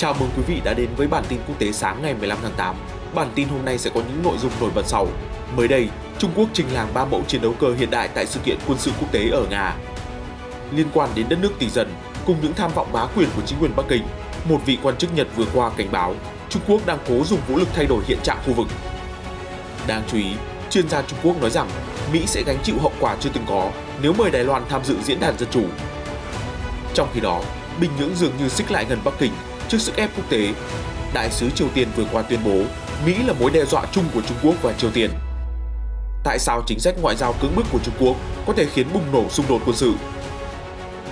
Chào mừng quý vị đã đến với bản tin quốc tế sáng ngày 15 tháng 8. Bản tin hôm nay sẽ có những nội dung nổi bật sau. Mới đây, Trung Quốc trình làng 3 mẫu chiến đấu cơ hiện đại tại sự kiện quân sự quốc tế ở Nga. Liên quan đến đất nước tỷ dân, cùng những tham vọng bá quyền của chính quyền Bắc Kinh, một vị quan chức Nhật vừa qua cảnh báo Trung Quốc đang cố dùng vũ lực thay đổi hiện trạng khu vực. Đáng chú ý, chuyên gia Trung Quốc nói rằng Mỹ sẽ gánh chịu hậu quả chưa từng có nếu mời Đài Loan tham dự diễn đàn dân chủ. Trong khi đó, Bình Nhưỡng dường như xích lại gần Bắc Kinh Trước sức ép quốc tế, đại sứ Triều Tiên vừa qua tuyên bố Mỹ là mối đe dọa chung của Trung Quốc và Triều Tiên. Tại sao chính sách ngoại giao cứng bức của Trung Quốc có thể khiến bùng nổ xung đột quân sự?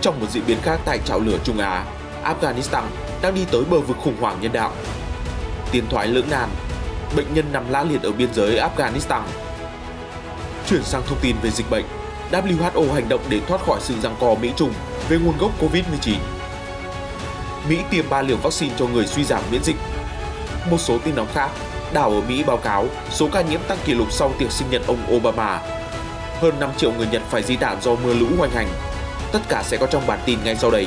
Trong một diễn biến khác tại chảo lửa Trung Á, Afghanistan đang đi tới bờ vực khủng hoảng nhân đạo. tiền thoái lưỡng nan, bệnh nhân nằm la liệt ở biên giới Afghanistan. Chuyển sang thông tin về dịch bệnh, WHO hành động để thoát khỏi sự giằng co Mỹ-Trung về nguồn gốc COVID-19. Mỹ tiêm 3 liều vaccine cho người suy giảm miễn dịch. Một số tin nóng khác, đảo ở Mỹ báo cáo số ca nhiễm tăng kỷ lục sau tiệc sinh nhật ông Obama. Hơn 5 triệu người Nhật phải di tản do mưa lũ hoành hành. Tất cả sẽ có trong bản tin ngay sau đây.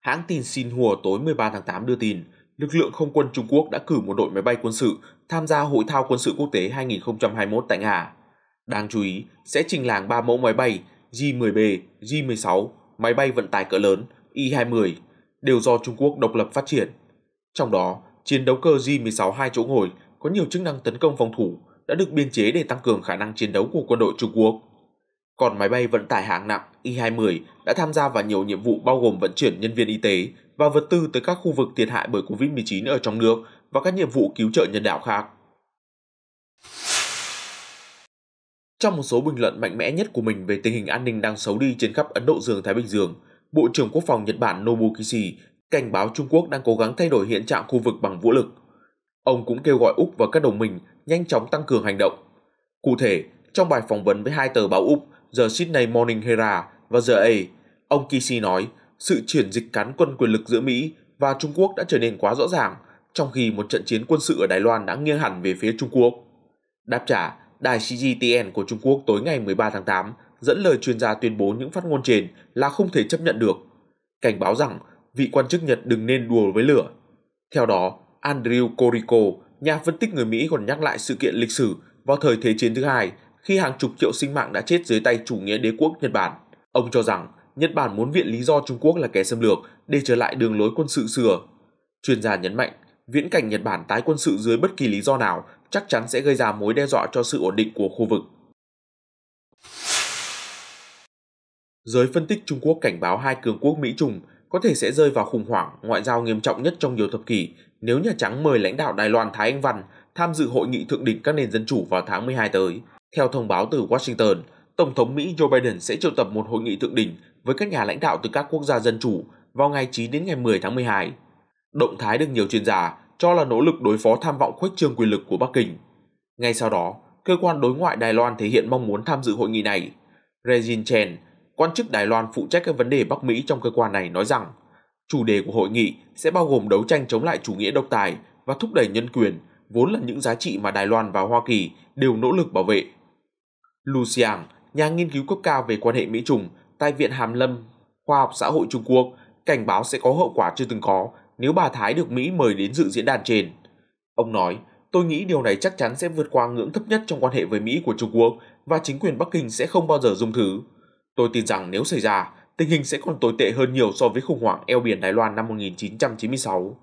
Hãng tin Xinhua tối 13 tháng 8 đưa tin, lực lượng không quân Trung Quốc đã cử một đội máy bay quân sự tham gia hội thao quân sự quốc tế 2021 tại Nga. Đáng chú ý, sẽ trình làng 3 mẫu máy bay J-10B, J-16, máy bay vận tải cỡ lớn y 20 đều do Trung Quốc độc lập phát triển. Trong đó, chiến đấu cơ J-16 hai chỗ ngồi có nhiều chức năng tấn công phòng thủ đã được biên chế để tăng cường khả năng chiến đấu của quân đội Trung Quốc. Còn máy bay vận tải hạng nặng y 20 đã tham gia vào nhiều nhiệm vụ bao gồm vận chuyển nhân viên y tế và vật tư tới các khu vực thiệt hại bởi Covid-19 ở trong nước và các nhiệm vụ cứu trợ nhân đạo khác. Trong một số bình luận mạnh mẽ nhất của mình về tình hình an ninh đang xấu đi trên khắp Ấn Độ Dương-Thái Bình Dương, Bộ trưởng Quốc phòng Nhật Bản Nobu Kishi cảnh báo Trung Quốc đang cố gắng thay đổi hiện trạng khu vực bằng vũ lực. Ông cũng kêu gọi Úc và các đồng minh nhanh chóng tăng cường hành động. Cụ thể, trong bài phỏng vấn với hai tờ báo Úc The Sydney Morning Herald và The A, ông Kishi nói sự chuyển dịch cán quân quyền lực giữa Mỹ và Trung Quốc đã trở nên quá rõ ràng, trong khi một trận chiến quân sự ở Đài Loan đã nghiêng hẳn về phía Trung Quốc. Đáp trả, đài CGTN của Trung Quốc tối ngày 13 tháng 8 dẫn lời chuyên gia tuyên bố những phát ngôn trên là không thể chấp nhận được, cảnh báo rằng vị quan chức Nhật đừng nên đùa với lửa. Theo đó, Andrew Corico, nhà phân tích người Mỹ còn nhắc lại sự kiện lịch sử vào thời Thế chiến thứ hai khi hàng chục triệu sinh mạng đã chết dưới tay chủ nghĩa đế quốc Nhật Bản. Ông cho rằng Nhật Bản muốn viện lý do Trung Quốc là kẻ xâm lược để trở lại đường lối quân sự xưa. Chuyên gia nhấn mạnh, viễn cảnh Nhật Bản tái quân sự dưới bất kỳ lý do nào chắc chắn sẽ gây ra mối đe dọa cho sự ổn định của khu vực. Giới phân tích Trung Quốc cảnh báo hai cường quốc Mỹ Trung có thể sẽ rơi vào khủng hoảng ngoại giao nghiêm trọng nhất trong nhiều thập kỷ nếu Nhà Trắng mời lãnh đạo Đài Loan Thái Anh Văn tham dự hội nghị thượng đỉnh các nền dân chủ vào tháng 12 tới. Theo thông báo từ Washington, Tổng thống Mỹ Joe Biden sẽ triệu tập một hội nghị thượng đỉnh với các nhà lãnh đạo từ các quốc gia dân chủ vào ngày 9 đến ngày 10 tháng 12. Động thái được nhiều chuyên gia cho là nỗ lực đối phó tham vọng khuếch trương quyền lực của Bắc Kinh. Ngay sau đó, cơ quan đối ngoại Đài Loan thể hiện mong muốn tham dự hội nghị này. Regine Chen, quan chức Đài Loan phụ trách các vấn đề Bắc Mỹ trong cơ quan này nói rằng, chủ đề của hội nghị sẽ bao gồm đấu tranh chống lại chủ nghĩa độc tài và thúc đẩy nhân quyền, vốn là những giá trị mà Đài Loan và Hoa Kỳ đều nỗ lực bảo vệ. Lu Xiang, nhà nghiên cứu cấp cao về quan hệ Mỹ-Trung tại Viện Hàm Lâm Khoa học Xã hội Trung Quốc, cảnh báo sẽ có hậu quả chưa từng có nếu bà Thái được Mỹ mời đến dự diễn đàn trên. Ông nói, tôi nghĩ điều này chắc chắn sẽ vượt qua ngưỡng thấp nhất trong quan hệ với Mỹ của Trung Quốc và chính quyền Bắc Kinh sẽ không bao giờ dung thứ. Tôi tin rằng nếu xảy ra, tình hình sẽ còn tồi tệ hơn nhiều so với khủng hoảng eo biển Đài Loan năm 1996.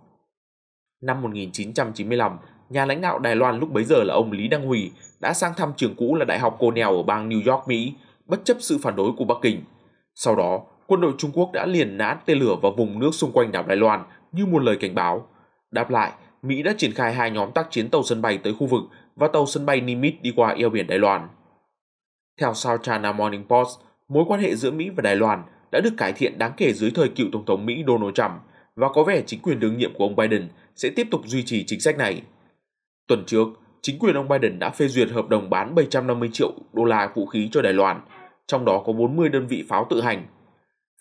Năm 1995, nhà lãnh đạo Đài Loan lúc bấy giờ là ông Lý Đăng Huy đã sang thăm trường cũ là Đại học Cornell ở bang New York, Mỹ, bất chấp sự phản đối của Bắc Kinh. Sau đó, quân đội Trung Quốc đã liền nã tên lửa vào vùng nước xung quanh đảo Đài Loan như một lời cảnh báo. Đáp lại, Mỹ đã triển khai hai nhóm tác chiến tàu sân bay tới khu vực và tàu sân bay Nimitz đi qua eo biển Đài Loan. Theo South China Morning Post, mối quan hệ giữa Mỹ và Đài Loan đã được cải thiện đáng kể dưới thời cựu Tổng thống Mỹ Donald Trump và có vẻ chính quyền đương nhiệm của ông Biden sẽ tiếp tục duy trì chính sách này. Tuần trước, chính quyền ông Biden đã phê duyệt hợp đồng bán 750 triệu đô la vũ khí cho Đài Loan, trong đó có 40 đơn vị pháo tự hành.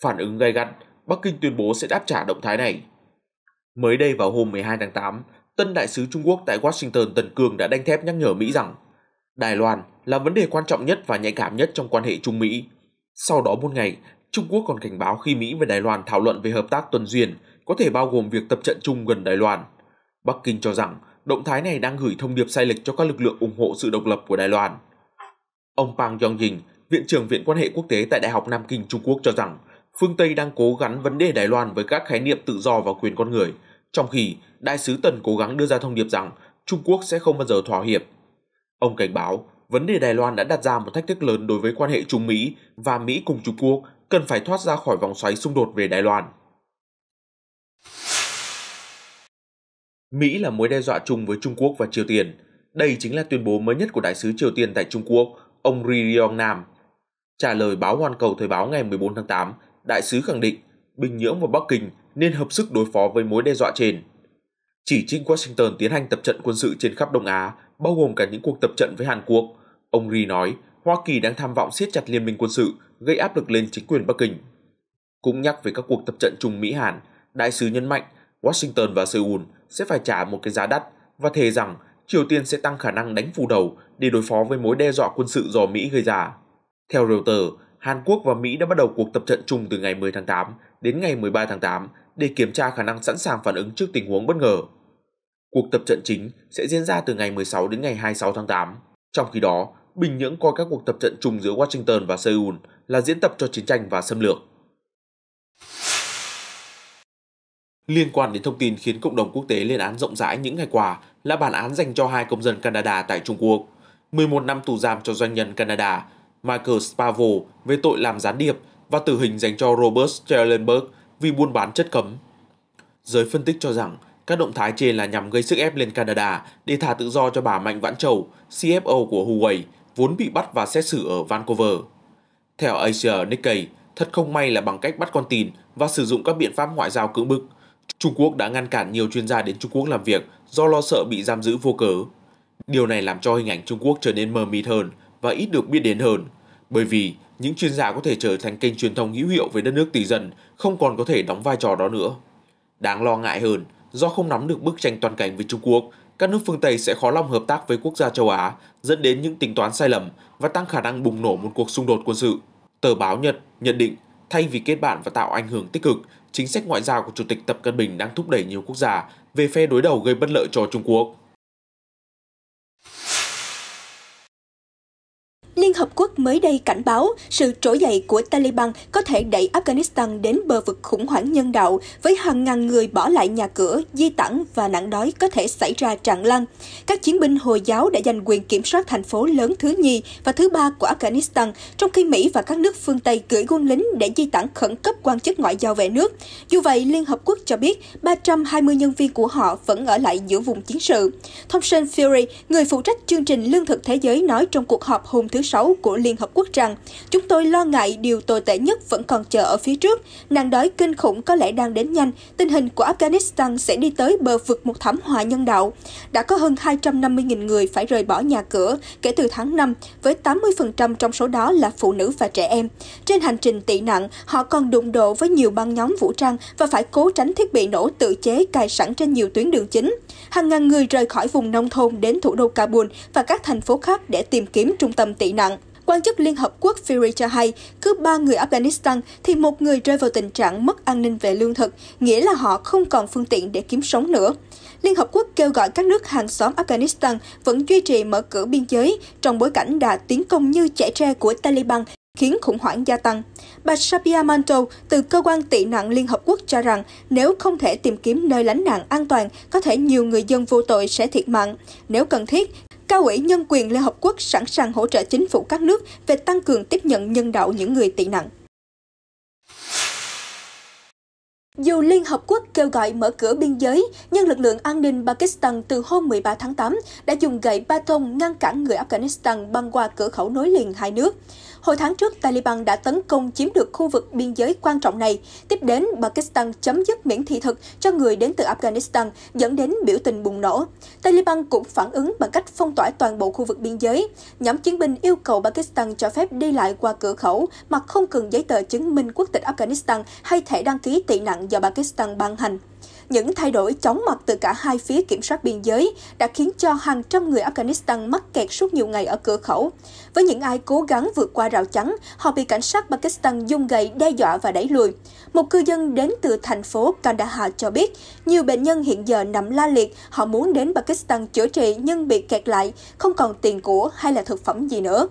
Phản ứng gay gắt, Bắc Kinh tuyên bố sẽ đáp trả động thái này. Mới đây vào hôm 12 tháng 8, tân đại sứ Trung Quốc tại Washington Tần Cường đã đanh thép nhắc nhở Mỹ rằng Đài Loan là vấn đề quan trọng nhất và nhạy cảm nhất trong quan hệ Trung Mỹ. Sau đó một ngày, Trung Quốc còn cảnh báo khi Mỹ và Đài Loan thảo luận về hợp tác tuần duyên, có thể bao gồm việc tập trận chung gần Đài Loan. Bắc Kinh cho rằng động thái này đang gửi thông điệp sai lệch cho các lực lượng ủng hộ sự độc lập của Đài Loan. Ông Pang Yongjing, Viện trưởng Viện quan hệ quốc tế tại Đại học Nam Kinh Trung Quốc cho rằng phương Tây đang cố gắng vấn đề Đài Loan với các khái niệm tự do và quyền con người, trong khi đại sứ Tần cố gắng đưa ra thông điệp rằng Trung Quốc sẽ không bao giờ thỏa hiệp. Ông cảnh báo, vấn đề Đài Loan đã đặt ra một thách thức lớn đối với quan hệ Trung Mỹ và Mỹ cùng Trung Quốc cần phải thoát ra khỏi vòng xoáy xung đột về Đài Loan. Mỹ là mối đe dọa chung với Trung Quốc và Triều Tiên. Đây chính là tuyên bố mới nhất của đại sứ Triều Tiên tại Trung Quốc, ông Ri Ryong Nam. Trả lời báo Hoàn Cầu Thời báo ngày 14 tháng 8, đại sứ khẳng định Bình Nhưỡng và Bắc Kinh nên hợp sức đối phó với mối đe dọa trên. Chỉ trích Washington tiến hành tập trận quân sự trên khắp Đông Á, bao gồm cả những cuộc tập trận với Hàn Quốc. Ông Ri nói, Hoa Kỳ đang tham vọng siết chặt liên minh quân sự, gây áp lực lên chính quyền Bắc Kinh. Cũng nhắc về các cuộc tập trận chung Mỹ-Hàn, đại sứ nhấn mạnh Washington và Seoul sẽ phải trả một cái giá đắt và thề rằng Triều Tiên sẽ tăng khả năng đánh phù đầu để đối phó với mối đe dọa quân sự do Mỹ gây ra. Theo Reuters, Hàn Quốc và Mỹ đã bắt đầu cuộc tập trận chung từ ngày 10 tháng 8 đến ngày 13 tháng 8 để kiểm tra khả năng sẵn sàng phản ứng trước tình huống bất ngờ. Cuộc tập trận chính sẽ diễn ra từ ngày 16 đến ngày 26 tháng 8. Trong khi đó, Bình Nhưỡng coi các cuộc tập trận chung giữa Washington và Seoul là diễn tập cho chiến tranh và xâm lược. Liên quan đến thông tin khiến cộng đồng quốc tế lên án rộng rãi những ngày qua là bản án dành cho hai công dân Canada tại Trung Quốc. 11 năm tù giam cho doanh nhân Canada Michael Spavo về tội làm gián điệp và tử hình dành cho Robert Stellenberg vì buôn bán chất cấm. Giới phân tích cho rằng các động thái trên là nhằm gây sức ép lên Canada để thả tự do cho bà Mạnh Vãn Châu, CFO của Huawei, vốn bị bắt và xét xử ở Vancouver. Theo Asia Nikkei, thật không may là bằng cách bắt con tin và sử dụng các biện pháp ngoại giao cưỡng bức, Trung Quốc đã ngăn cản nhiều chuyên gia đến Trung Quốc làm việc do lo sợ bị giam giữ vô cớ. Điều này làm cho hình ảnh Trung Quốc trở nên mờ mịt hơn và ít được biết đến hơn. Bởi vì những chuyên gia có thể trở thành kênh truyền thông hữu hiệu với đất nước tỷ dân không còn có thể đóng vai trò đó nữa. Đáng lo ngại hơn, do không nắm được bức tranh toàn cảnh về Trung Quốc, các nước phương Tây sẽ khó lòng hợp tác với quốc gia châu Á, dẫn đến những tính toán sai lầm và tăng khả năng bùng nổ một cuộc xung đột quân sự. Tờ báo Nhật nhận định, thay vì kết bạn và tạo ảnh hưởng tích cực, chính sách ngoại giao của Chủ tịch Tập Cận Bình đang thúc đẩy nhiều quốc gia về phe đối đầu gây bất lợi cho Trung Quốc. Liên Hợp Quốc mới đây cảnh báo sự trỗi dậy của Taliban có thể đẩy Afghanistan đến bờ vực khủng hoảng nhân đạo với hàng ngàn người bỏ lại nhà cửa, di tản và nạn đói có thể xảy ra tràn lan. Các chiến binh Hồi giáo đã giành quyền kiểm soát thành phố lớn thứ nhì và thứ ba của Afghanistan, trong khi Mỹ và các nước phương Tây gửi quân lính để di tản khẩn cấp quan chức ngoại giao về nước. Dù vậy, Liên Hợp Quốc cho biết 320 nhân viên của họ vẫn ở lại giữa vùng chiến sự. Thompson Fury, người phụ trách chương trình Lương thực Thế giới nói trong cuộc họp hôm thứ 6 của Liên Hợp Quốc rằng chúng tôi lo ngại điều tồi tệ nhất vẫn còn chờ ở phía trước. Nạn đói kinh khủng có lẽ đang đến nhanh, tình hình của Afghanistan sẽ đi tới bờ vực một thảm họa nhân đạo. Đã có hơn 250.000 người phải rời bỏ nhà cửa kể từ tháng 5, với 80% trong số đó là phụ nữ và trẻ em. Trên hành trình tị nạn, họ còn đụng độ với nhiều băng nhóm vũ trang và phải cố tránh thiết bị nổ tự chế cài sẵn trên nhiều tuyến đường chính. Hàng ngàn người rời khỏi vùng nông thôn đến thủ đô Kabul và các thành phố khác để tìm kiếm trung tâm tị nạn. Quan chức Liên Hợp Quốc Fury cho hay, cứ ba người Afghanistan thì một người rơi vào tình trạng mất an ninh về lương thực, nghĩa là họ không còn phương tiện để kiếm sống nữa. Liên Hợp Quốc kêu gọi các nước hàng xóm Afghanistan vẫn duy trì mở cửa biên giới trong bối cảnh đà tiến công như chảy tre của Taliban khiến khủng hoảng gia tăng. Bà sabia Manto từ Cơ quan tị nạn Liên Hợp Quốc cho rằng nếu không thể tìm kiếm nơi lánh nạn an toàn, có thể nhiều người dân vô tội sẽ thiệt mạng. Nếu cần thiết Cao ủy Nhân quyền Liên Hợp Quốc sẵn sàng hỗ trợ chính phủ các nước về tăng cường tiếp nhận nhân đạo những người tị nạn. Dù Liên Hợp Quốc kêu gọi mở cửa biên giới, nhưng lực lượng an ninh Pakistan từ hôm 13 tháng 8 đã dùng gậy ba thông ngăn cản người Afghanistan băng qua cửa khẩu nối liền hai nước. Hồi tháng trước, Taliban đã tấn công chiếm được khu vực biên giới quan trọng này. Tiếp đến, Pakistan chấm dứt miễn thị thực cho người đến từ Afghanistan, dẫn đến biểu tình bùng nổ. Taliban cũng phản ứng bằng cách phong tỏa toàn bộ khu vực biên giới. Nhóm chiến binh yêu cầu Pakistan cho phép đi lại qua cửa khẩu mà không cần giấy tờ chứng minh quốc tịch Afghanistan hay thẻ đăng ký tị nạn do Pakistan ban hành. Những thay đổi chóng mặt từ cả hai phía kiểm soát biên giới đã khiến cho hàng trăm người Afghanistan mắc kẹt suốt nhiều ngày ở cửa khẩu. Với những ai cố gắng vượt qua rào chắn, họ bị cảnh sát Pakistan dung gậy đe dọa và đẩy lùi. Một cư dân đến từ thành phố Kandahar cho biết, nhiều bệnh nhân hiện giờ nằm la liệt, họ muốn đến Pakistan chữa trị nhưng bị kẹt lại, không còn tiền của hay là thực phẩm gì nữa.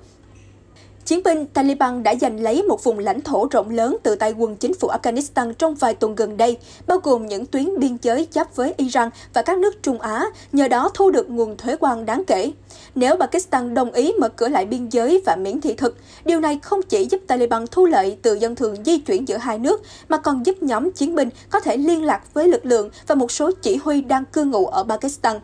Chiến binh Taliban đã giành lấy một vùng lãnh thổ rộng lớn từ tay quân chính phủ Afghanistan trong vài tuần gần đây, bao gồm những tuyến biên giới giáp với Iran và các nước Trung Á, nhờ đó thu được nguồn thuế quan đáng kể. Nếu Pakistan đồng ý mở cửa lại biên giới và miễn thị thực, điều này không chỉ giúp Taliban thu lợi từ dân thường di chuyển giữa hai nước, mà còn giúp nhóm chiến binh có thể liên lạc với lực lượng và một số chỉ huy đang cư ngụ ở Pakistan.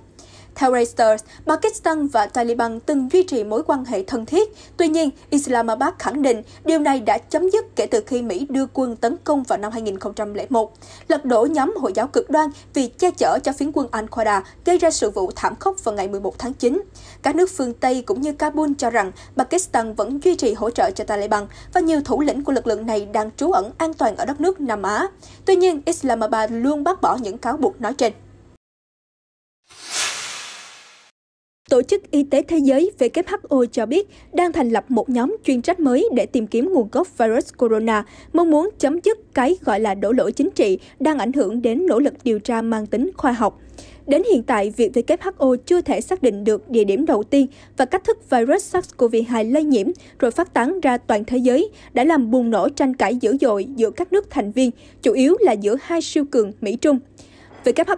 Theo Reuters, Pakistan và Taliban từng duy trì mối quan hệ thân thiết. Tuy nhiên, Islamabad khẳng định điều này đã chấm dứt kể từ khi Mỹ đưa quân tấn công vào năm 2001, lật đổ nhóm Hồi giáo cực đoan vì che chở cho phiến quân Al-Qaeda gây ra sự vụ thảm khốc vào ngày 11 tháng 9. Các nước phương Tây cũng như Kabul cho rằng Pakistan vẫn duy trì hỗ trợ cho Taliban và nhiều thủ lĩnh của lực lượng này đang trú ẩn an toàn ở đất nước Nam Á. Tuy nhiên, Islamabad luôn bác bỏ những cáo buộc nói trên. Tổ chức Y tế Thế giới WHO cho biết đang thành lập một nhóm chuyên trách mới để tìm kiếm nguồn gốc virus corona, mong muốn chấm dứt cái gọi là đổ lỗi chính trị đang ảnh hưởng đến nỗ lực điều tra mang tính khoa học. Đến hiện tại, việc WHO chưa thể xác định được địa điểm đầu tiên và cách thức virus SARS-CoV-2 lây nhiễm rồi phát tán ra toàn thế giới đã làm bùng nổ tranh cãi dữ dội giữa các nước thành viên, chủ yếu là giữa hai siêu cường Mỹ-Trung.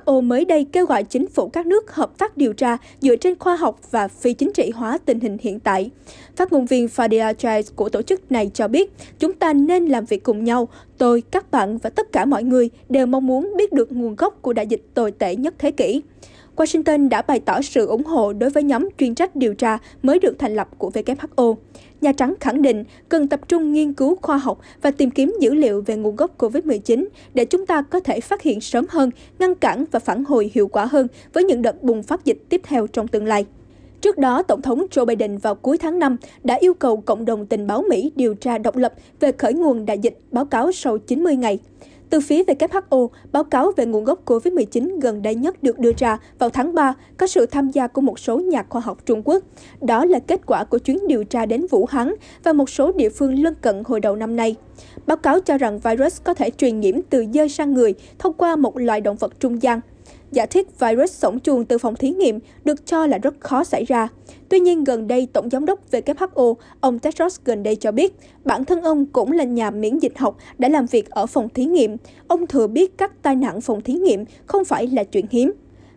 WHO mới đây kêu gọi chính phủ các nước hợp tác điều tra dựa trên khoa học và phi chính trị hóa tình hình hiện tại. Phát ngôn viên Fadia Chais của tổ chức này cho biết, chúng ta nên làm việc cùng nhau. Tôi, các bạn và tất cả mọi người đều mong muốn biết được nguồn gốc của đại dịch tồi tệ nhất thế kỷ. Washington đã bày tỏ sự ủng hộ đối với nhóm chuyên trách điều tra mới được thành lập của WHO. Nhà Trắng khẳng định cần tập trung nghiên cứu khoa học và tìm kiếm dữ liệu về nguồn gốc COVID-19 để chúng ta có thể phát hiện sớm hơn, ngăn cản và phản hồi hiệu quả hơn với những đợt bùng phát dịch tiếp theo trong tương lai. Trước đó, Tổng thống Joe Biden vào cuối tháng 5 đã yêu cầu cộng đồng tình báo Mỹ điều tra độc lập về khởi nguồn đại dịch báo cáo sau 90 ngày. Từ phía WHO, báo cáo về nguồn gốc COVID-19 gần đây nhất được đưa ra vào tháng 3 có sự tham gia của một số nhà khoa học Trung Quốc. Đó là kết quả của chuyến điều tra đến Vũ Hán và một số địa phương lân cận hồi đầu năm nay. Báo cáo cho rằng virus có thể truyền nhiễm từ dơi sang người thông qua một loài động vật trung gian – giả thuyết virus sống chuồng từ phòng thí nghiệm được cho là rất khó xảy ra. Tuy nhiên, gần đây, Tổng giám đốc WHO, ông Tedros gần đây cho biết, bản thân ông cũng là nhà miễn dịch học đã làm việc ở phòng thí nghiệm. Ông thừa biết các tai nạn phòng thí nghiệm không phải là chuyện hiếm.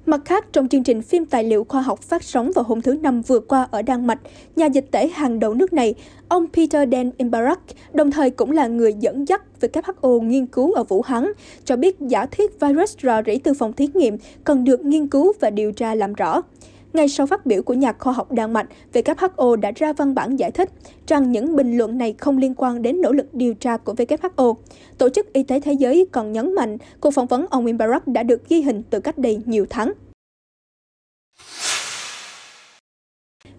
Mặt khác, trong chương trình phim tài liệu khoa học phát sóng vào hôm thứ Năm vừa qua ở Đan Mạch, nhà dịch tễ hàng đầu nước này, ông Peter Dan Imbarak, đồng thời cũng là người dẫn dắt WHO nghiên cứu ở Vũ Hán, cho biết giả thuyết virus rò rỉ từ phòng thí nghiệm cần được nghiên cứu và điều tra làm rõ. Ngay sau phát biểu của nhà khoa học Đan Mạch, WHO đã ra văn bản giải thích rằng những bình luận này không liên quan đến nỗ lực điều tra của WHO. Tổ chức Y tế Thế giới còn nhấn mạnh cuộc phỏng vấn ông Wim Barak đã được ghi hình từ cách đây nhiều tháng.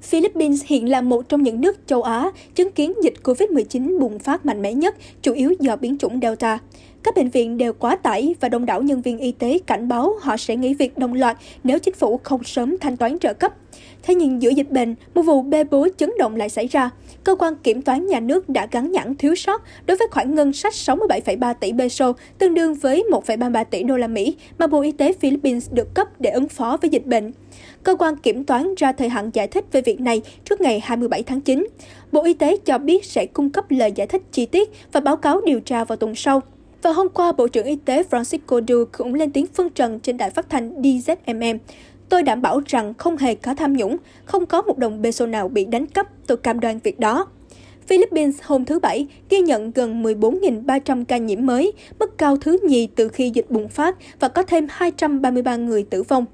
Philippines hiện là một trong những nước châu Á chứng kiến dịch COVID-19 bùng phát mạnh mẽ nhất, chủ yếu do biến chủng Delta. Các bệnh viện đều quá tải và đông đảo nhân viên y tế cảnh báo họ sẽ nghỉ việc đồng loạt nếu chính phủ không sớm thanh toán trợ cấp. Thế nhưng giữa dịch bệnh, một vụ bê bối chấn động lại xảy ra. Cơ quan kiểm toán nhà nước đã gắn nhãn thiếu sót đối với khoản ngân sách 67,3 tỷ peso, tương đương với 1,33 tỷ đô la Mỹ mà Bộ Y tế Philippines được cấp để ứng phó với dịch bệnh. Cơ quan kiểm toán ra thời hạn giải thích về việc này trước ngày 27 tháng 9. Bộ Y tế cho biết sẽ cung cấp lời giải thích chi tiết và báo cáo điều tra vào tuần sau. Và hôm qua, Bộ trưởng Y tế Francisco Du cũng lên tiếng phân trần trên đài phát thanh DZMM. Tôi đảm bảo rằng không hề có tham nhũng, không có một đồng peso nào bị đánh cắp, tôi cam đoan việc đó. Philippines hôm thứ Bảy ghi nhận gần 14.300 ca nhiễm mới, mức cao thứ nhì từ khi dịch bùng phát và có thêm 233 người tử vong.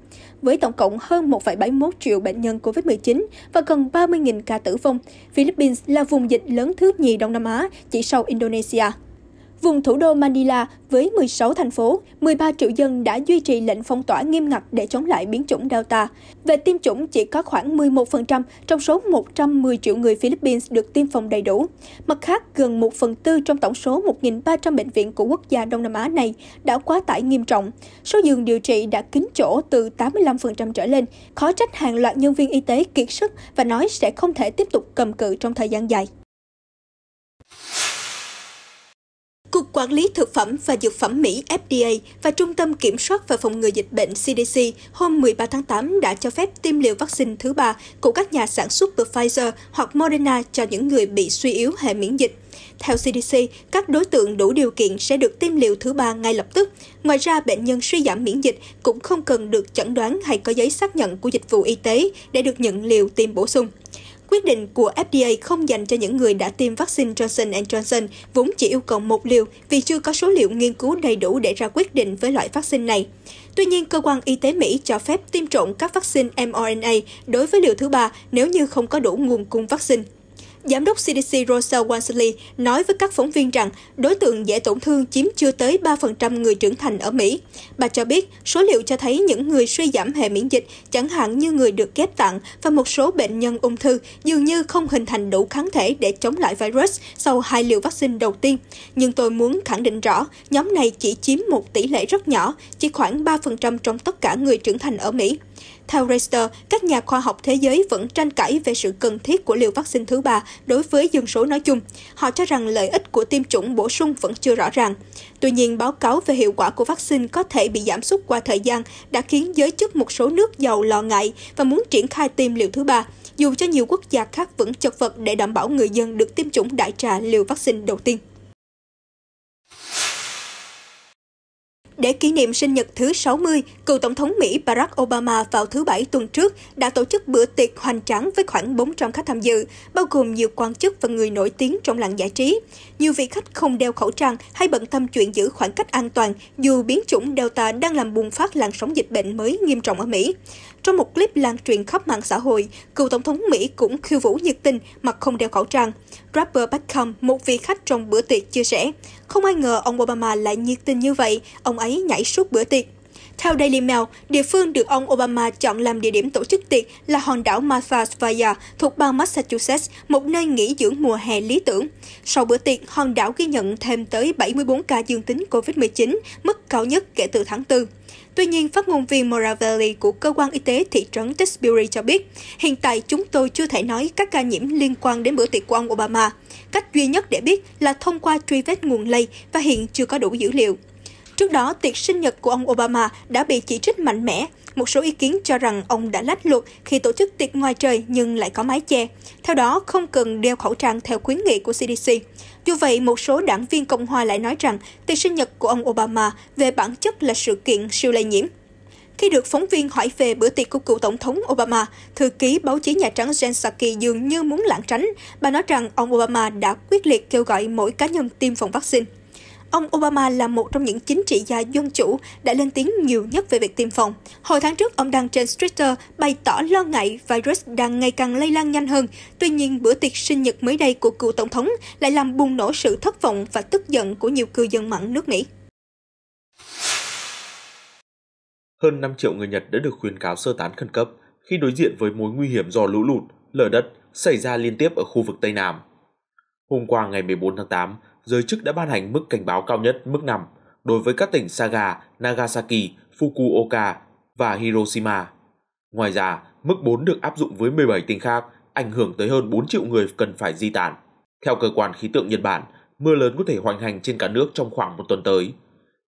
Với tổng cộng hơn 1,71 triệu bệnh nhân COVID-19 và gần 30.000 ca tử vong, Philippines là vùng dịch lớn thứ nhì Đông Nam Á chỉ sau Indonesia. Vùng thủ đô Manila với 16 thành phố, 13 triệu dân đã duy trì lệnh phong tỏa nghiêm ngặt để chống lại biến chủng Delta. Về tiêm chủng, chỉ có khoảng 11% trong số 110 triệu người Philippines được tiêm phòng đầy đủ. Mặt khác, gần 1 phần tư trong tổng số 1.300 bệnh viện của quốc gia Đông Nam Á này đã quá tải nghiêm trọng. Số giường điều trị đã kín chỗ từ 85% trở lên. Khó trách hàng loạt nhân viên y tế kiệt sức và nói sẽ không thể tiếp tục cầm cự trong thời gian dài. Quản lý Thực phẩm và Dược phẩm Mỹ FDA và Trung tâm Kiểm soát và Phòng ngừa Dịch bệnh CDC hôm 13 tháng 8 đã cho phép tiêm liều vaccine thứ ba của các nhà sản xuất từ Pfizer hoặc Moderna cho những người bị suy yếu hệ miễn dịch. Theo CDC, các đối tượng đủ điều kiện sẽ được tiêm liều thứ ba ngay lập tức. Ngoài ra, bệnh nhân suy giảm miễn dịch cũng không cần được chẩn đoán hay có giấy xác nhận của dịch vụ y tế để được nhận liều tiêm bổ sung. Quyết định của FDA không dành cho những người đã tiêm vaccine Johnson Johnson vốn chỉ yêu cầu một liều vì chưa có số liệu nghiên cứu đầy đủ để ra quyết định với loại vaccine này. Tuy nhiên, cơ quan y tế Mỹ cho phép tiêm trộn các vaccine mRNA đối với liều thứ ba nếu như không có đủ nguồn cung vaccine. Giám đốc CDC Rosa Wansley nói với các phóng viên rằng đối tượng dễ tổn thương chiếm chưa tới 3% người trưởng thành ở Mỹ. Bà cho biết số liệu cho thấy những người suy giảm hệ miễn dịch, chẳng hạn như người được ghép tặng và một số bệnh nhân ung thư dường như không hình thành đủ kháng thể để chống lại virus sau hai liều vaccine đầu tiên. Nhưng tôi muốn khẳng định rõ, nhóm này chỉ chiếm một tỷ lệ rất nhỏ, chỉ khoảng 3% trong tất cả người trưởng thành ở Mỹ. Theo Reuters, các nhà khoa học thế giới vẫn tranh cãi về sự cần thiết của liều vaccine thứ ba đối với dân số nói chung. Họ cho rằng lợi ích của tiêm chủng bổ sung vẫn chưa rõ ràng. Tuy nhiên, báo cáo về hiệu quả của vaccine có thể bị giảm sút qua thời gian đã khiến giới chức một số nước giàu lo ngại và muốn triển khai tiêm liều thứ ba, dù cho nhiều quốc gia khác vẫn chật vật để đảm bảo người dân được tiêm chủng đại trà liều vaccine đầu tiên. Để kỷ niệm sinh nhật thứ 60, cựu Tổng thống Mỹ Barack Obama vào thứ Bảy tuần trước đã tổ chức bữa tiệc hoành tráng với khoảng 400 khách tham dự, bao gồm nhiều quan chức và người nổi tiếng trong làng giải trí. Nhiều vị khách không đeo khẩu trang hay bận tâm chuyện giữ khoảng cách an toàn dù biến chủng Delta đang làm bùng phát làn sóng dịch bệnh mới nghiêm trọng ở Mỹ. Trong một clip lan truyền khắp mạng xã hội, cựu Tổng thống Mỹ cũng khiêu vũ nhiệt tình mặc không đeo khẩu trang. Rapper Beckham, một vị khách trong bữa tiệc, chia sẻ, không ai ngờ ông Obama lại nhiệt tình như vậy, ông ấy máy nhảy suốt bữa tiệc. Theo Daily Mail, địa phương được ông Obama chọn làm địa điểm tổ chức tiệc là hòn đảo Martha's Vineyard thuộc bang Massachusetts, một nơi nghỉ dưỡng mùa hè lý tưởng. Sau bữa tiệc, hòn đảo ghi nhận thêm tới 74 ca dương tính COVID-19, mức cao nhất kể từ tháng 4. Tuy nhiên, phát ngôn viên Moravelli của Cơ quan Y tế thị trấn Tewksbury cho biết, hiện tại chúng tôi chưa thể nói các ca nhiễm liên quan đến bữa tiệc của ông Obama. Cách duy nhất để biết là thông qua truy vết nguồn lây và hiện chưa có đủ dữ liệu. Trước đó, tiệc sinh nhật của ông Obama đã bị chỉ trích mạnh mẽ. Một số ý kiến cho rằng ông đã lách luật khi tổ chức tiệc ngoài trời nhưng lại có mái che. Theo đó, không cần đeo khẩu trang theo khuyến nghị của CDC. Dù vậy, một số đảng viên Cộng hòa lại nói rằng tiệc sinh nhật của ông Obama về bản chất là sự kiện siêu lây nhiễm. Khi được phóng viên hỏi về bữa tiệc của cựu Tổng thống Obama, thư ký báo chí Nhà Trắng Jen Psaki dường như muốn lảng tránh. Bà nói rằng ông Obama đã quyết liệt kêu gọi mỗi cá nhân tiêm phòng vaccine. Ông Obama là một trong những chính trị gia dân chủ đã lên tiếng nhiều nhất về việc tiêm phòng. Hồi tháng trước, ông đăng trên Twitter bày tỏ lo ngại virus đang ngày càng lây lan nhanh hơn. Tuy nhiên, bữa tiệc sinh nhật mới đây của cựu tổng thống lại làm bùng nổ sự thất vọng và tức giận của nhiều cư dân mạng nước Mỹ. Hơn 5 triệu người Nhật đã được khuyến cáo sơ tán khẩn cấp khi đối diện với mối nguy hiểm do lũ lụt, lở đất xảy ra liên tiếp ở khu vực Tây Nam. Hôm qua ngày 14 tháng 8, giới chức đã ban hành mức cảnh báo cao nhất mức 5 đối với các tỉnh Saga, Nagasaki, Fukuoka và Hiroshima. Ngoài ra, mức 4 được áp dụng với 17 tỉnh khác, ảnh hưởng tới hơn 4 triệu người cần phải di tản. Theo cơ quan khí tượng Nhật Bản, mưa lớn có thể hoành hành trên cả nước trong khoảng một tuần tới.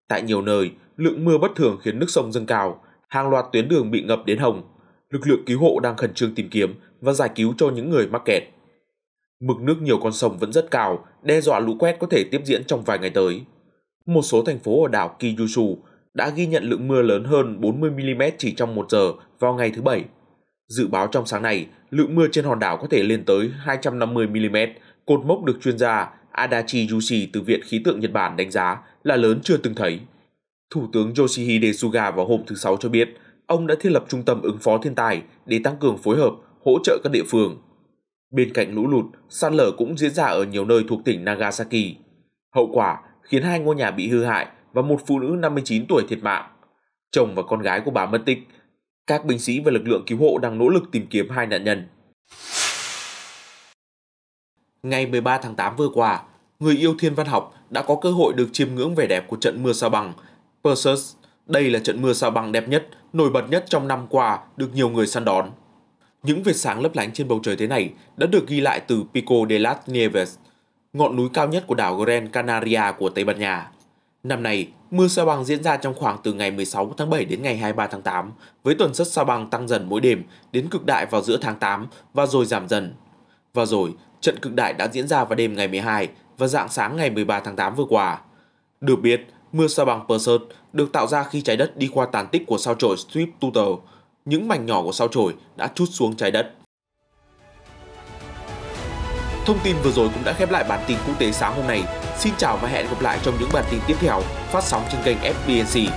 Tại nhiều nơi, lượng mưa bất thường khiến nước sông dâng cao, hàng loạt tuyến đường bị ngập đến hồng. Lực lượng cứu hộ đang khẩn trương tìm kiếm và giải cứu cho những người mắc kẹt. Mực nước nhiều con sông vẫn rất cao, đe dọa lũ quét có thể tiếp diễn trong vài ngày tới. Một số thành phố ở đảo Kyushu đã ghi nhận lượng mưa lớn hơn 40mm chỉ trong một giờ vào ngày thứ Bảy. Dự báo trong sáng nay, lượng mưa trên hòn đảo có thể lên tới 250mm, cột mốc được chuyên gia Adachi Yushi từ Viện Khí tượng Nhật Bản đánh giá là lớn chưa từng thấy. Thủ tướng Yoshihide Suga vào hôm thứ Sáu cho biết, ông đã thiết lập trung tâm ứng phó thiên tai để tăng cường phối hợp, hỗ trợ các địa phương. Bên cạnh lũ lụt, sạt lở cũng diễn ra ở nhiều nơi thuộc tỉnh Nagasaki. Hậu quả khiến hai ngôi nhà bị hư hại và một phụ nữ 59 tuổi thiệt mạng. Chồng và con gái của bà mất tích. Các binh sĩ và lực lượng cứu hộ đang nỗ lực tìm kiếm hai nạn nhân. Ngày 13 tháng 8 vừa qua, người yêu thiên văn học đã có cơ hội được chiêm ngưỡng vẻ đẹp của trận mưa sao băng. Perseus, đây là trận mưa sao băng đẹp nhất, nổi bật nhất trong năm qua, được nhiều người săn đón. Những vệt sáng lấp lánh trên bầu trời thế này đã được ghi lại từ Pico de las Nieves, ngọn núi cao nhất của đảo Gran Canaria của Tây Ban Nha. Năm nay, mưa sao băng diễn ra trong khoảng từ ngày 16 tháng 7 đến ngày 23 tháng 8, với tuần suất sao băng tăng dần mỗi đêm đến cực đại vào giữa tháng 8 và rồi giảm dần. Và rồi, trận cực đại đã diễn ra vào đêm ngày 12 và dạng sáng ngày 13 tháng 8 vừa qua. Được biết, mưa sao băng Persert được tạo ra khi trái đất đi qua tàn tích của sao chổi Swift Tuttle, những mảnh nhỏ của sao chổi đã trút xuống trái đất. Thông tin vừa rồi cũng đã khép lại bản tin quốc tế sáng hôm nay. Xin chào và hẹn gặp lại trong những bản tin tiếp theo phát sóng trên kênh FBNC.